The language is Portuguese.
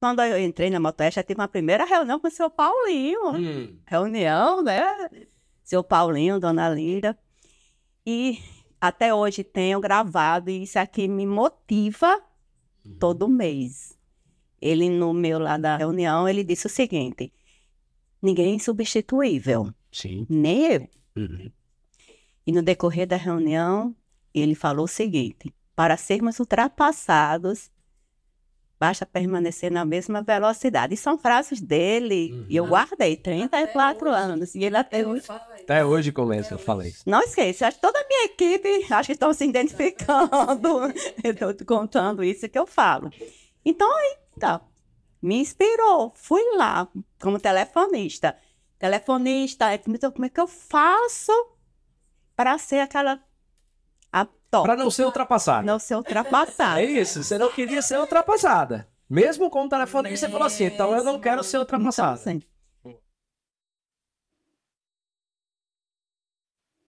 Quando eu entrei na Motoeste, eu tive uma primeira reunião com o seu Paulinho. Hum. Reunião, né? Seu Paulinho, Dona Lira. E até hoje tenho gravado, e isso aqui é me motiva uhum. todo mês. Ele, no meu lá da reunião, ele disse o seguinte: ninguém é insubstituível. Sim. Nem eu. Uhum. E no decorrer da reunião, ele falou o seguinte: para sermos ultrapassados, basta permanecer na mesma velocidade. E são frases dele, uhum. e eu uhum. guardei 34 até anos, hoje. e ele até, até hoje... Até hoje, Colença, eu falei. Não esqueça, acho que toda a minha equipe, acho que estão se identificando, estou contando isso que eu falo. Então, aí, tá, me inspirou, fui lá como telefonista. Telefonista, é, é como é que eu faço para ser aquela top. Pra não ser ultrapassada. Não ser ultrapassada. É isso, você não queria ser ultrapassada. Mesmo com o telefone, você falou assim, então eu não quero ser então, ultrapassada. Então, sim.